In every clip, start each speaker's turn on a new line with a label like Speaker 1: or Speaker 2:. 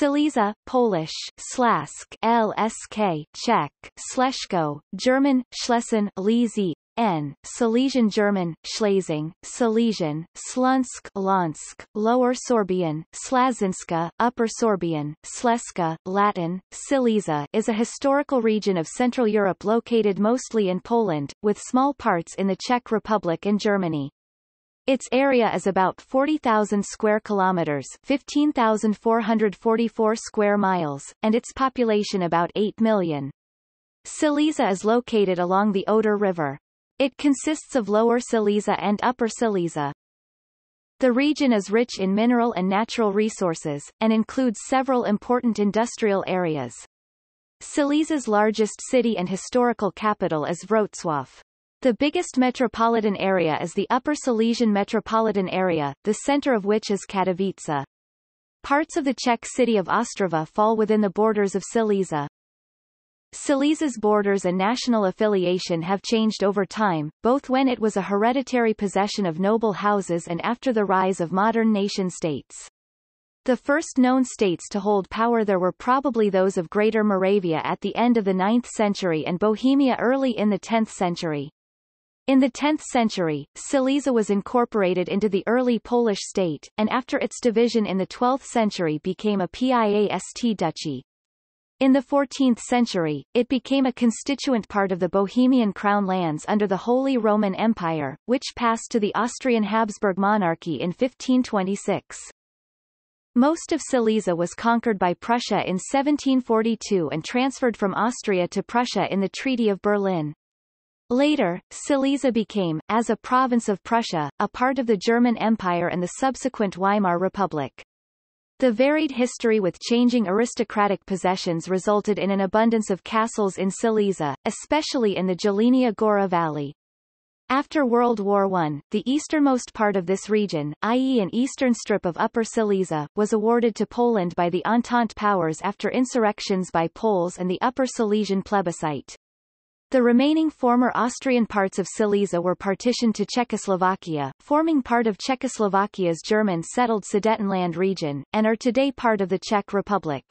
Speaker 1: Silesia, Polish, Slask, LSK, Czech, Sleshko, German, Schlesien, Lizy, N, Silesian German, Schlesing, Silesian, Slunsk, Lonsk, Lower Sorbian, Slazinska, Upper Sorbian, Sleska, Latin, Silesia is a historical region of Central Europe located mostly in Poland, with small parts in the Czech Republic and Germany. Its area is about 40,000 square kilometers, 15,444 square miles, and its population about 8 million. Silesia is located along the Oder River. It consists of Lower Silesia and Upper Silesia. The region is rich in mineral and natural resources, and includes several important industrial areas. Silesia's largest city and historical capital is Wrocław. The biggest metropolitan area is the Upper Silesian metropolitan area, the center of which is Katowice. Parts of the Czech city of Ostrava fall within the borders of Silesia. Silesia's borders and national affiliation have changed over time, both when it was a hereditary possession of noble houses and after the rise of modern nation-states. The first known states to hold power there were probably those of Greater Moravia at the end of the 9th century and Bohemia early in the 10th century. In the 10th century, Silesia was incorporated into the early Polish state, and after its division in the 12th century became a Piast duchy. In the 14th century, it became a constituent part of the Bohemian crown lands under the Holy Roman Empire, which passed to the Austrian Habsburg monarchy in 1526. Most of Silesia was conquered by Prussia in 1742 and transferred from Austria to Prussia in the Treaty of Berlin. Later, Silesia became, as a province of Prussia, a part of the German Empire and the subsequent Weimar Republic. The varied history with changing aristocratic possessions resulted in an abundance of castles in Silesia, especially in the Jelenia Gora Valley. After World War I, the easternmost part of this region, i.e. an eastern strip of Upper Silesia, was awarded to Poland by the Entente powers after insurrections by Poles and the Upper Silesian plebiscite. The remaining former Austrian parts of Silesia were partitioned to Czechoslovakia, forming part of Czechoslovakia's German-settled Sudetenland region, and are today part of the Czech Republic.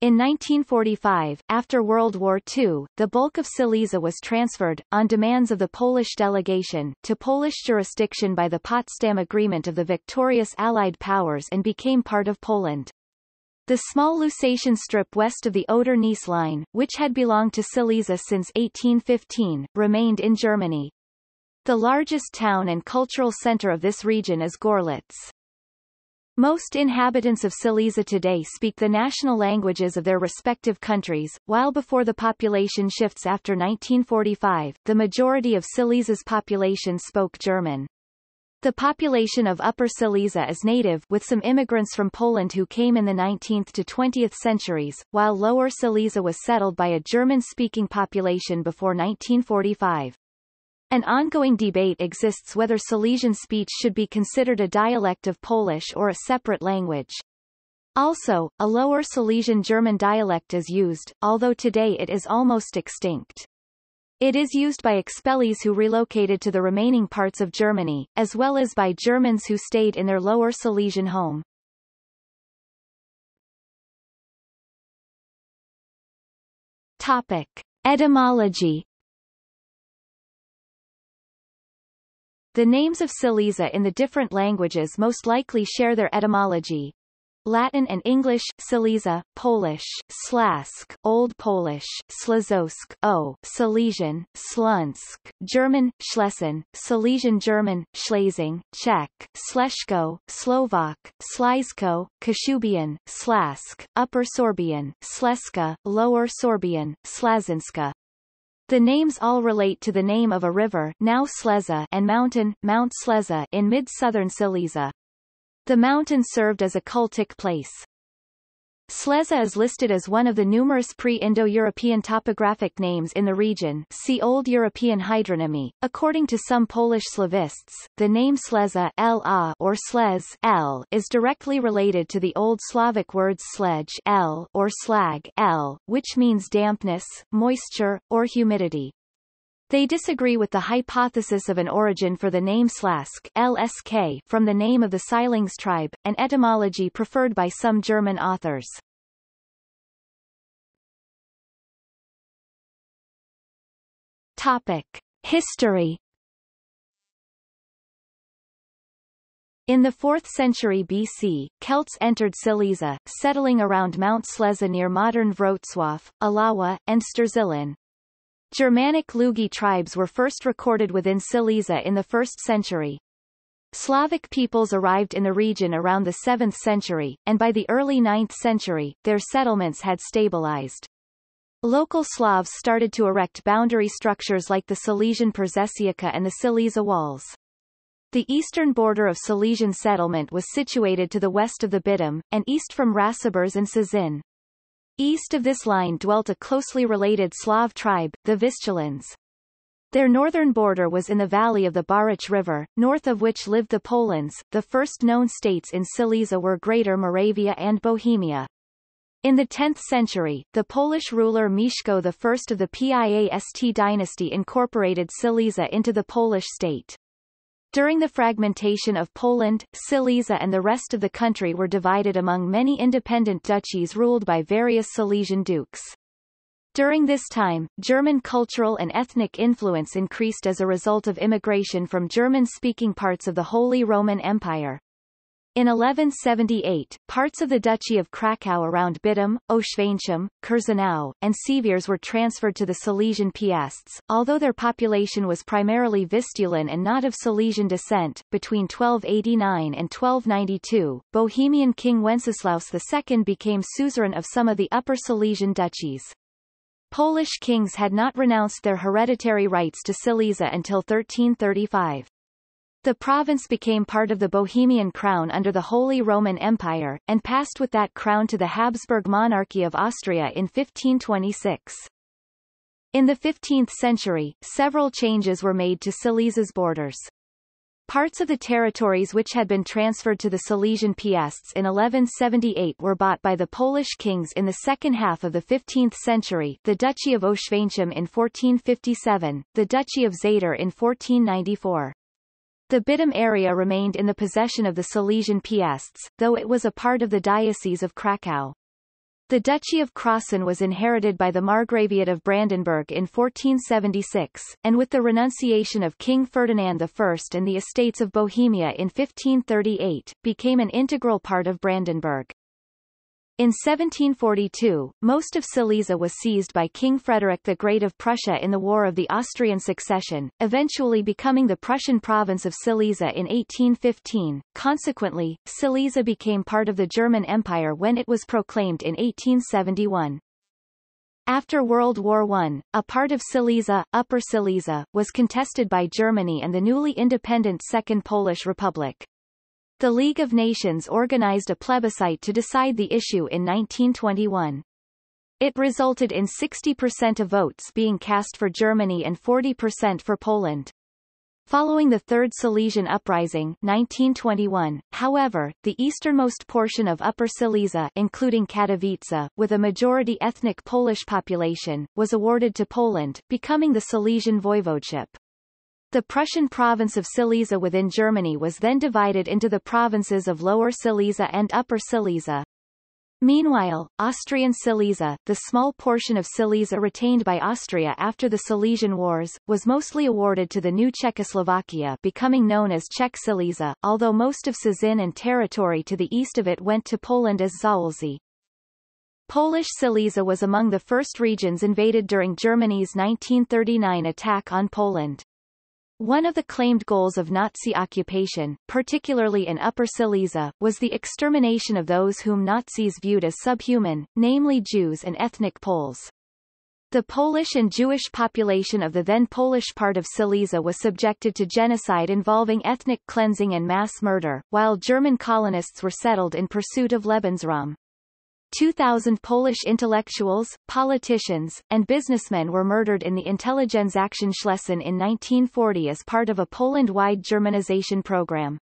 Speaker 1: In 1945, after World War II, the bulk of Silesia was transferred, on demands of the Polish delegation, to Polish jurisdiction by the Potsdam Agreement of the victorious Allied powers and became part of Poland. The small Lusatian strip west of the Oder-Neisse line, which had belonged to Silesia since 1815, remained in Germany. The largest town and cultural center of this region is Gorlitz. Most inhabitants of Silesia today speak the national languages of their respective countries, while before the population shifts after 1945, the majority of Silesia's population spoke German. The population of Upper Silesia is native with some immigrants from Poland who came in the 19th to 20th centuries, while Lower Silesia was settled by a German-speaking population before 1945. An ongoing debate exists whether Silesian speech should be considered a dialect of Polish or a separate language. Also, a Lower Silesian German dialect is used, although today it is almost extinct. It is used by expellees who relocated to the remaining parts of
Speaker 2: Germany, as well as by Germans who stayed in their lower Silesian home. Topic. Etymology The names of Silesia in the different languages most likely share their etymology, Latin
Speaker 1: and English, Silesia, Polish, Slask, Old Polish, Slazosk, O, Silesian, Slunsk, German, Schlesien, Silesian German, Schlesing, Czech, Slesko, Slovak, Slizko, Kashubian, Slask, Upper Sorbian, Sleska, Lower Sorbian, Slazinska. The names all relate to the name of a river now Sleza and mountain, Mount Sleza in mid-southern Silesia. The mountain served as a cultic place. Slezza is listed as one of the numerous pre-Indo-European topographic names in the region see Old European hydronymy. According to some Polish Slavists, the name Slezza L-A or Slez L is directly related to the Old Slavic words sledge L or slag L, which means dampness, moisture, or humidity. They disagree with the hypothesis of an origin for the name
Speaker 2: Slask LSK from the name of the Silings tribe, an etymology preferred by some German authors. Topic. History In the 4th century BC, Celts entered Silesia,
Speaker 1: settling around Mount Sleza near modern Wrocław, Alawa, and Sterzilin, Germanic Lugi tribes were first recorded within Silesia in the 1st century. Slavic peoples arrived in the region around the 7th century, and by the early 9th century, their settlements had stabilized. Local Slavs started to erect boundary structures like the Silesian Persesiaka and the Silesia walls. The eastern border of Silesian settlement was situated to the west of the Bitum, and east from Rasibers and Sazin. East of this line dwelt a closely related Slav tribe, the Vistulans. Their northern border was in the valley of the Barich River, north of which lived the Polans. The first known states in Silesia were Greater Moravia and Bohemia. In the 10th century, the Polish ruler Mieszko I of the Piast dynasty incorporated Silesia into the Polish state. During the fragmentation of Poland, Silesia and the rest of the country were divided among many independent duchies ruled by various Silesian dukes. During this time, German cultural and ethnic influence increased as a result of immigration from German-speaking parts of the Holy Roman Empire. In 1178, parts of the Duchy of Krakow around Bidum, Oświęcim, Kurzenau, and Seviers were transferred to the Silesian Piasts, although their population was primarily Vistulan and not of Silesian descent. Between 1289 and 1292, Bohemian King Wenceslaus II became suzerain of some of the Upper Silesian duchies. Polish kings had not renounced their hereditary rights to Silesia until 1335. The province became part of the Bohemian crown under the Holy Roman Empire, and passed with that crown to the Habsburg monarchy of Austria in 1526. In the 15th century, several changes were made to Silesia's borders. Parts of the territories which had been transferred to the Silesian Piasts in 1178 were bought by the Polish kings in the second half of the 15th century the Duchy of Oświęcim in 1457, the Duchy of Zader in 1494. The Bitum area remained in the possession of the Silesian Piasts, though it was a part of the Diocese of Krakow. The Duchy of Crossan was inherited by the Margraviate of Brandenburg in 1476, and with the renunciation of King Ferdinand I and the Estates of Bohemia in 1538, became an integral part of Brandenburg. In 1742, most of Silesia was seized by King Frederick the Great of Prussia in the War of the Austrian Succession, eventually becoming the Prussian province of Silesia in 1815. Consequently, Silesia became part of the German Empire when it was proclaimed in 1871. After World War I, a part of Silesia, Upper Silesia, was contested by Germany and the newly independent Second Polish Republic. The League of Nations organized a plebiscite to decide the issue in 1921. It resulted in 60% of votes being cast for Germany and 40% for Poland. Following the Third Silesian Uprising 1921, however, the easternmost portion of Upper Silesia including Katowice, with a majority ethnic Polish population, was awarded to Poland, becoming the Silesian Voivodeship. The Prussian province of Silesia within Germany was then divided into the provinces of Lower Silesia and Upper Silesia. Meanwhile, Austrian Silesia, the small portion of Silesia retained by Austria after the Silesian Wars, was mostly awarded to the new Czechoslovakia becoming known as Czech Silesia, although most of Szczecin and territory to the east of it went to Poland as Zaolzie. Polish Silesia was among the first regions invaded during Germany's 1939 attack on Poland. One of the claimed goals of Nazi occupation, particularly in Upper Silesia, was the extermination of those whom Nazis viewed as subhuman, namely Jews and ethnic Poles. The Polish and Jewish population of the then Polish part of Silesia was subjected to genocide involving ethnic cleansing and mass murder, while German colonists were settled in pursuit of Lebensraum. 2,000 Polish intellectuals, politicians, and businessmen were murdered in the Intelligenzaktion Schlesien in 1940 as part of a Poland-wide Germanization program.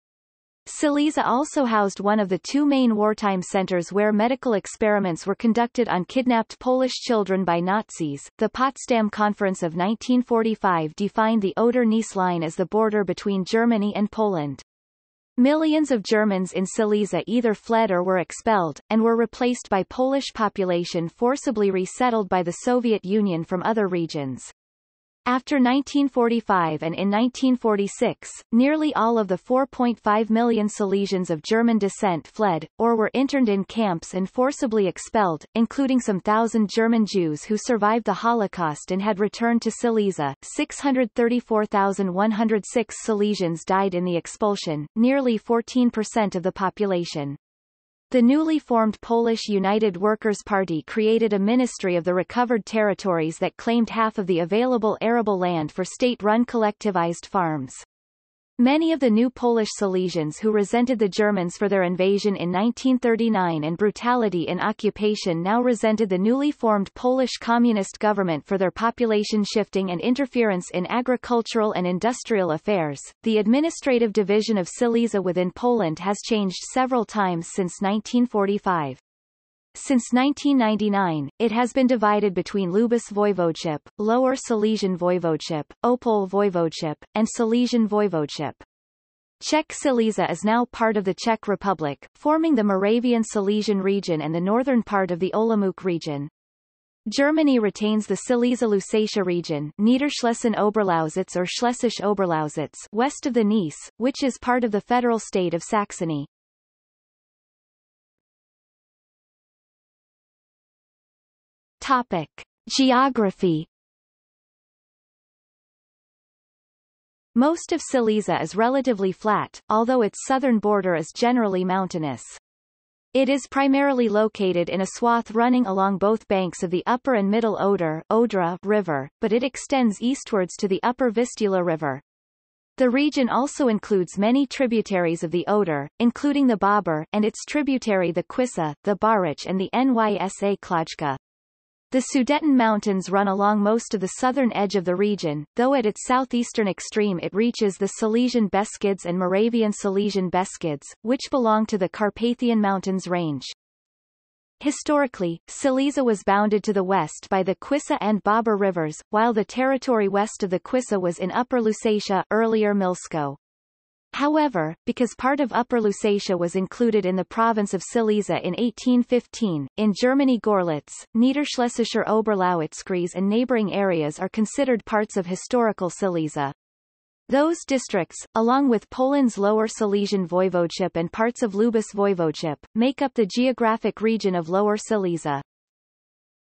Speaker 1: Silesia also housed one of the two main wartime centers where medical experiments were conducted on kidnapped Polish children by Nazis. The Potsdam Conference of 1945 defined the Oder-Neisse line as the border between Germany and Poland. Millions of Germans in Silesia either fled or were expelled, and were replaced by Polish population forcibly resettled by the Soviet Union from other regions. After 1945 and in 1946, nearly all of the 4.5 million Silesians of German descent fled, or were interned in camps and forcibly expelled, including some thousand German Jews who survived the Holocaust and had returned to Silesia. 634,106 Silesians died in the expulsion, nearly 14% of the population. The newly formed Polish United Workers' Party created a ministry of the recovered territories that claimed half of the available arable land for state-run collectivized farms. Many of the new Polish Silesians who resented the Germans for their invasion in 1939 and brutality in occupation now resented the newly formed Polish communist government for their population shifting and interference in agricultural and industrial affairs. The administrative division of Silesia within Poland has changed several times since 1945. Since 1999, it has been divided between Lubus Voivodeship, Lower Silesian Voivodeship, Opole Voivodeship, and Silesian Voivodeship. Czech Silesia is now part of the Czech Republic, forming the Moravian Silesian region and the northern part of the Olomouc region. Germany retains the Silesia-Lusatia region Niederschlesien-Oberlausitz or schlesisch Oberlausitz west of the Nice,
Speaker 2: which is part of the federal state of Saxony. Topic. Geography Most of Silesia is relatively flat, although its southern border is generally mountainous. It is primarily
Speaker 1: located in a swath running along both banks of the upper and middle Oder Odra River, but it extends eastwards to the upper Vistula River. The region also includes many tributaries of the Oder, including the Babur, and its tributary the Quissa, the Barich and the Nysa Klajka. The Sudeten Mountains run along most of the southern edge of the region, though at its southeastern extreme it reaches the Silesian Beskids and Moravian Silesian Beskids, which belong to the Carpathian Mountains range. Historically, Silesia was bounded to the west by the Quissa and Babur rivers, while the territory west of the Quissa was in Upper Lusatia earlier Milsko. However, because part of Upper Lusatia was included in the province of Silesia in 1815, in Germany Gorlitz, Niederschlesischer Oberlauitzkreis and neighboring areas are considered parts of historical Silesia. Those districts, along with Poland's Lower Silesian Voivodeship and parts of Lubus Voivodeship, make up the geographic region of Lower Silesia.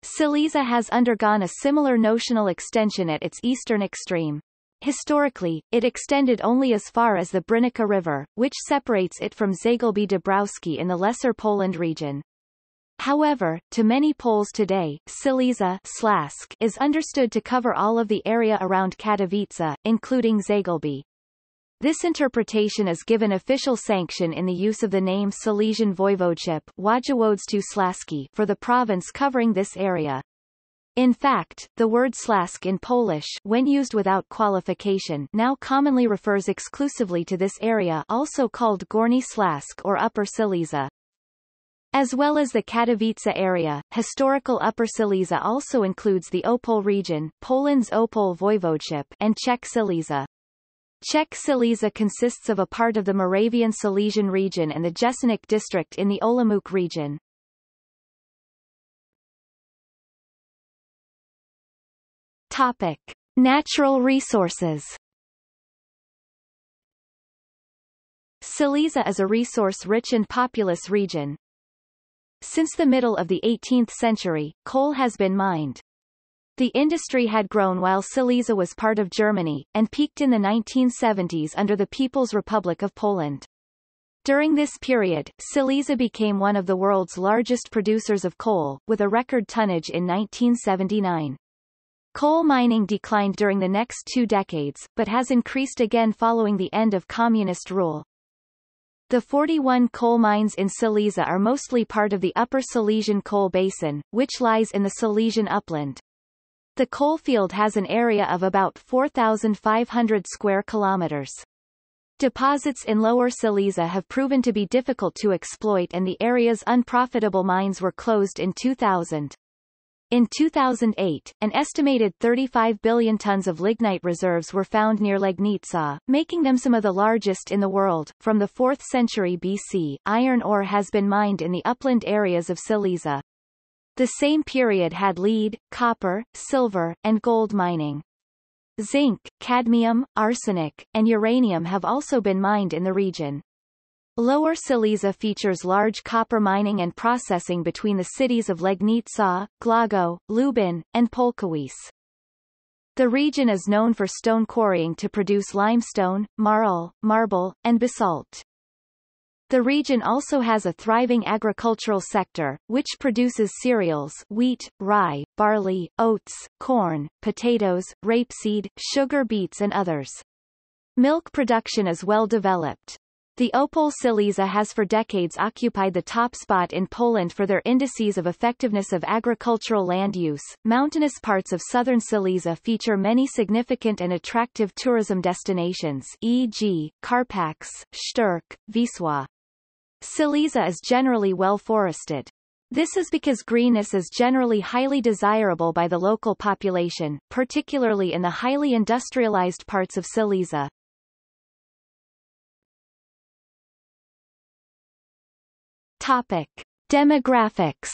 Speaker 1: Silesia has undergone a similar notional extension at its eastern extreme. Historically, it extended only as far as the Brynica River, which separates it from Zagolby Dabrowski in the Lesser Poland region. However, to many Poles today, Silesia Slask is understood to cover all of the area around Katowice, including Zagolby. This interpretation is given official sanction in the use of the name Silesian Voivodeship for the province covering this area. In fact, the word slask in Polish when used without qualification now commonly refers exclusively to this area also called Gorny Slask or Upper Silesia. As well as the Katowice area, historical Upper Silesia also includes the Opole region, Poland's Opole voivodeship, and Czech Silesia. Czech Silesia consists of a
Speaker 2: part of the Moravian Silesian region and the Jesenic district in the Olomouc region. Topic: Natural resources. Silesia is a resource-rich and populous region. Since
Speaker 1: the middle of the 18th century, coal has been mined. The industry had grown while Silesia was part of Germany, and peaked in the 1970s under the People's Republic of Poland. During this period, Silesia became one of the world's largest producers of coal, with a record tonnage in 1979. Coal mining declined during the next two decades, but has increased again following the end of communist rule. The 41 coal mines in Silesia are mostly part of the Upper Silesian Coal Basin, which lies in the Silesian upland. The coal field has an area of about 4,500 square kilometers. Deposits in Lower Silesia have proven to be difficult to exploit and the area's unprofitable mines were closed in 2000. In 2008, an estimated 35 billion tons of lignite reserves were found near Legnica, making them some of the largest in the world. From the 4th century BC, iron ore has been mined in the upland areas of Silesia. The same period had lead, copper, silver, and gold mining. Zinc, cadmium, arsenic, and uranium have also been mined in the region. Lower Silesia features large copper mining and processing between the cities of Legnica, Glago, Lubin, and Polkowice. The region is known for stone quarrying to produce limestone, marl, marble, and basalt. The region also has a thriving agricultural sector, which produces cereals wheat, rye, barley, oats, corn, potatoes, rapeseed, sugar beets and others. Milk production is well developed. The Opel Silesia has for decades occupied the top spot in Poland for their indices of effectiveness of agricultural land use. Mountainous parts of southern Silesia feature many significant and attractive tourism destinations e.g., Karpax, Sturk, Wisła. Silesia is generally well forested. This is because greenness is generally highly desirable by the local population,
Speaker 2: particularly in the highly industrialized parts of Silesia. Topic. Demographics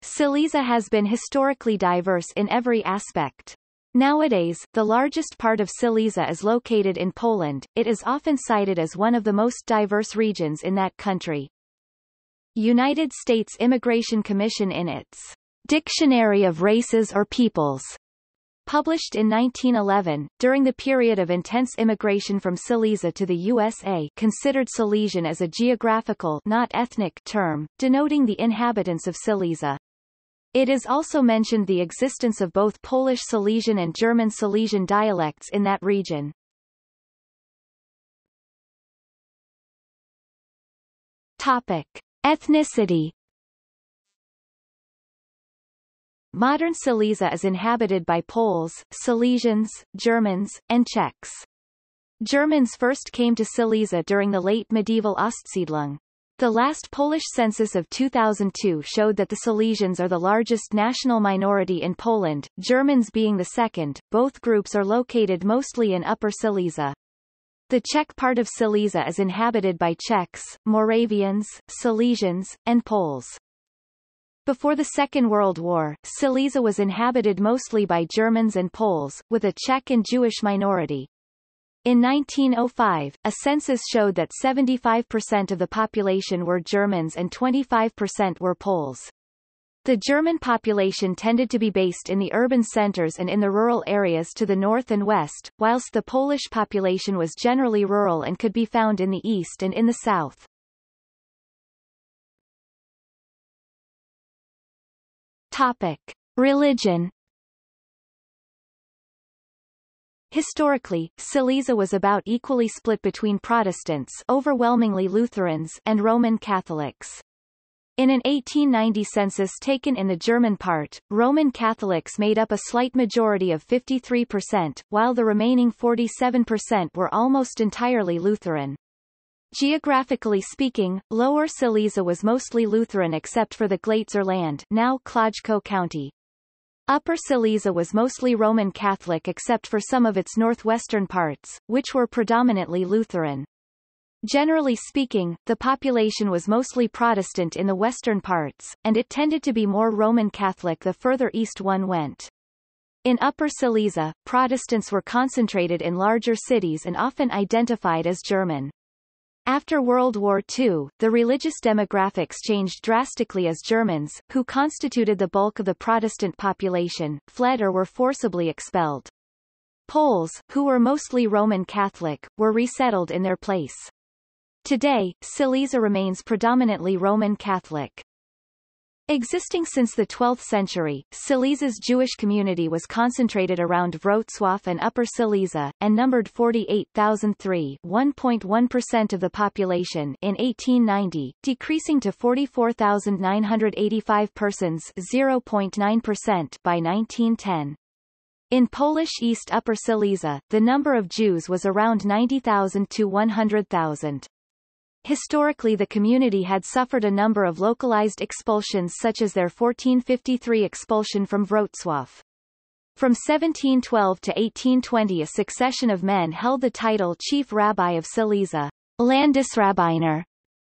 Speaker 2: Silesia has been historically diverse in every aspect. Nowadays, the largest part of Silesia
Speaker 1: is located in Poland, it is often cited as one of the most diverse regions in that country. United States Immigration Commission in its Dictionary of Races or Peoples Published in 1911, during the period of intense immigration from Silesia to the USA considered Silesian as a geographical not ethnic term, denoting the inhabitants of Silesia. It is also
Speaker 2: mentioned the existence of both Polish Silesian and German Silesian dialects in that region. Topic. Ethnicity Modern Silesia is inhabited by Poles, Silesians, Germans, and Czechs.
Speaker 1: Germans first came to Silesia during the late medieval Ostsiedlung. The last Polish census of 2002 showed that the Silesians are the largest national minority in Poland, Germans being the second. Both groups are located mostly in Upper Silesia. The Czech part of Silesia is inhabited by Czechs, Moravians, Silesians, and Poles. Before the Second World War, Silesia was inhabited mostly by Germans and Poles, with a Czech and Jewish minority. In 1905, a census showed that 75% of the population were Germans and 25% were Poles. The German population tended to be based in the urban centers and in the rural areas to the north and west, whilst the
Speaker 2: Polish population was generally rural and could be found in the east and in the south. Topic. Religion Historically, Silesia was about equally split between Protestants overwhelmingly Lutherans and
Speaker 1: Roman Catholics. In an 1890 census taken in the German part, Roman Catholics made up a slight majority of 53%, while the remaining 47% were almost entirely Lutheran. Geographically speaking, Lower Silesia was mostly Lutheran except for the Glatzer land now Klodjko County. Upper Silesia was mostly Roman Catholic except for some of its northwestern parts, which were predominantly Lutheran. Generally speaking, the population was mostly Protestant in the western parts, and it tended to be more Roman Catholic the further east one went. In Upper Silesia, Protestants were concentrated in larger cities and often identified as German. After World War II, the religious demographics changed drastically as Germans, who constituted the bulk of the Protestant population, fled or were forcibly expelled. Poles, who were mostly Roman Catholic, were resettled in their place. Today, Silesia remains predominantly Roman Catholic. Existing since the 12th century, Silesia's Jewish community was concentrated around Wrocław and Upper Silesia, and numbered 48,003 1.1% of the population in 1890, decreasing to 44,985 persons 0.9% by 1910. In Polish East Upper Silesia, the number of Jews was around 90,000 to 100,000. Historically the community had suffered a number of localized expulsions such as their 1453 expulsion from Wrocław. From 1712 to 1820 a succession of men held the title Chief Rabbi of Silesia, Landesrabbiner,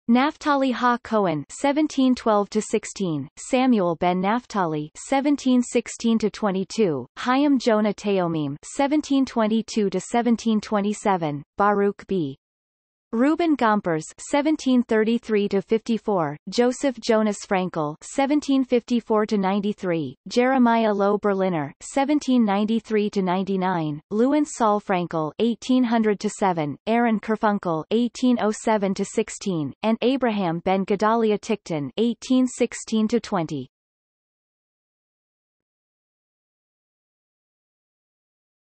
Speaker 1: Naphtali Ha Cohen (1712–16), Samuel ben Naphtali (1716–22), Chaim Jonah Teomim (1722–1727), Baruch B. Reuben Gompers (1733–54), Joseph Jonas Frankel (1754–93), Jeremiah Low Berliner (1793–99), Lewin Saul Frankel (1800–7), Aaron Kerfunkel (1807–16), and Abraham
Speaker 2: Ben Gedalia Tickton (1816–20).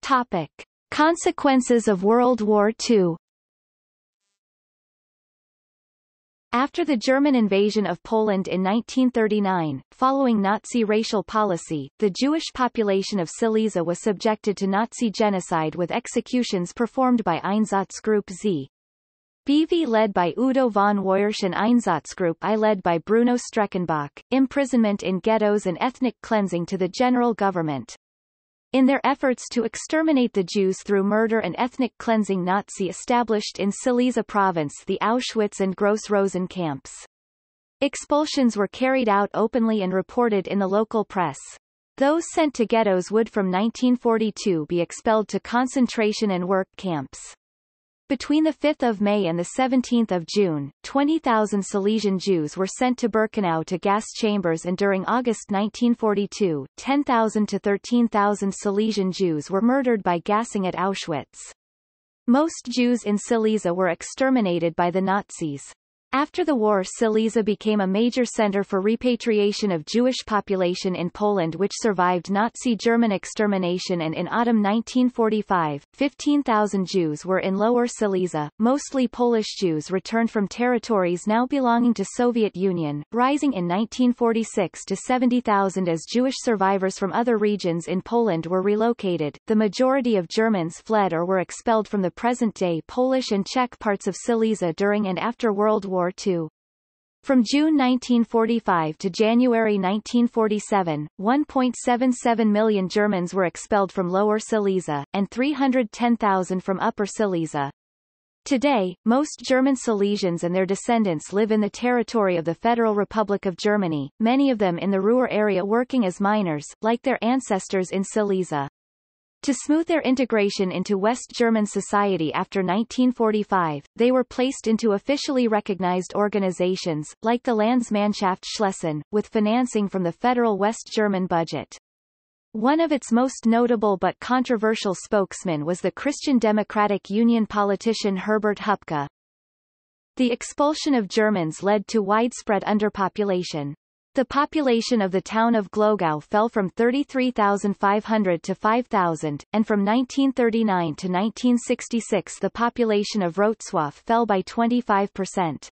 Speaker 2: Topic: Consequences of World War II. After
Speaker 1: the German invasion of Poland in 1939, following Nazi racial policy, the Jewish population of Silesia was subjected to Nazi genocide with executions performed by Einsatzgruppe Z. BV led by Udo von Woyersch and Einsatzgruppe I led by Bruno Streckenbach, imprisonment in ghettos and ethnic cleansing to the general government. In their efforts to exterminate the Jews through murder and ethnic cleansing Nazi established in Silesia province the Auschwitz and Gross-Rosen camps. Expulsions were carried out openly and reported in the local press. Those sent to ghettos would from 1942 be expelled to concentration and work camps. Between 5 May and 17 June, 20,000 Silesian Jews were sent to Birkenau to gas chambers and during August 1942, 10,000 to 13,000 Silesian Jews were murdered by gassing at Auschwitz. Most Jews in Silesia were exterminated by the Nazis. After the war Silesia became a major center for repatriation of Jewish population in Poland which survived Nazi German extermination and in autumn 1945, 15,000 Jews were in Lower Silesia, mostly Polish Jews returned from territories now belonging to Soviet Union, rising in 1946 to 70,000 as Jewish survivors from other regions in Poland were relocated. The majority of Germans fled or were expelled from the present-day Polish and Czech parts of Silesia during and after World War War II. From June 1945 to January 1947, 1.77 million Germans were expelled from Lower Silesia, and 310,000 from Upper Silesia. Today, most German Silesians and their descendants live in the territory of the Federal Republic of Germany, many of them in the Ruhr area working as miners, like their ancestors in Silesia. To smooth their integration into West German society after 1945, they were placed into officially recognized organizations, like the Landsmannschaft Schlesien, with financing from the federal West German budget. One of its most notable but controversial spokesmen was the Christian Democratic Union politician Herbert Hupke. The expulsion of Germans led to widespread underpopulation. The population of the town of Glogau fell from 33,500 to 5,000, and from 1939 to 1966 the population of Rotswaf fell by 25%.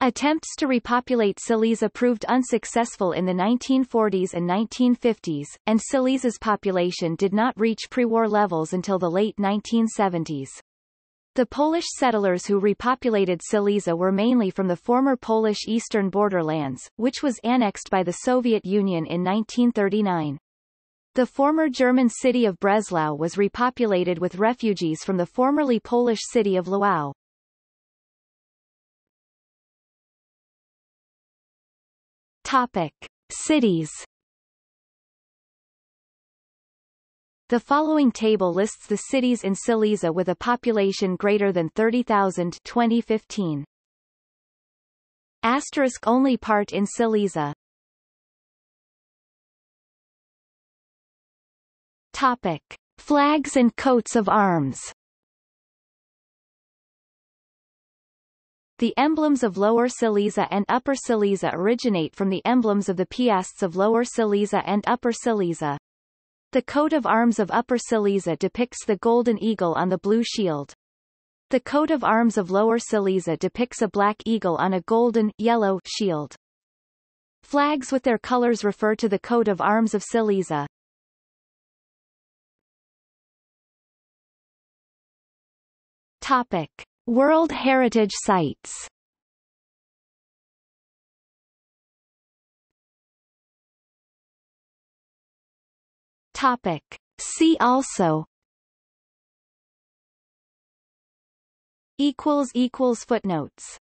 Speaker 1: Attempts to repopulate Silesia proved unsuccessful in the 1940s and 1950s, and Silesia's population did not reach pre-war levels until the late 1970s. The Polish settlers who repopulated Silesia were mainly from the former Polish eastern borderlands, which was annexed by the Soviet Union in 1939.
Speaker 2: The former German city of Breslau was repopulated with refugees from the formerly Polish city of Lwów. Topic. Cities The following table lists the cities in Silesia with a population greater than 30,000 2015. Asterisk only part in Silesia. Topic. Flags and coats of arms The emblems of Lower Silesia and Upper Silesia originate from the emblems of the Piasts of Lower Silesia and Upper
Speaker 1: Silesia. The coat of arms of Upper Silesia depicts the golden eagle on the blue shield. The coat of arms of Lower Silesia depicts a black eagle on a golden,
Speaker 2: yellow, shield. Flags with their colors refer to the coat of arms of Silesia. Topic. World Heritage Sites Topic. See also Equals equals Footnotes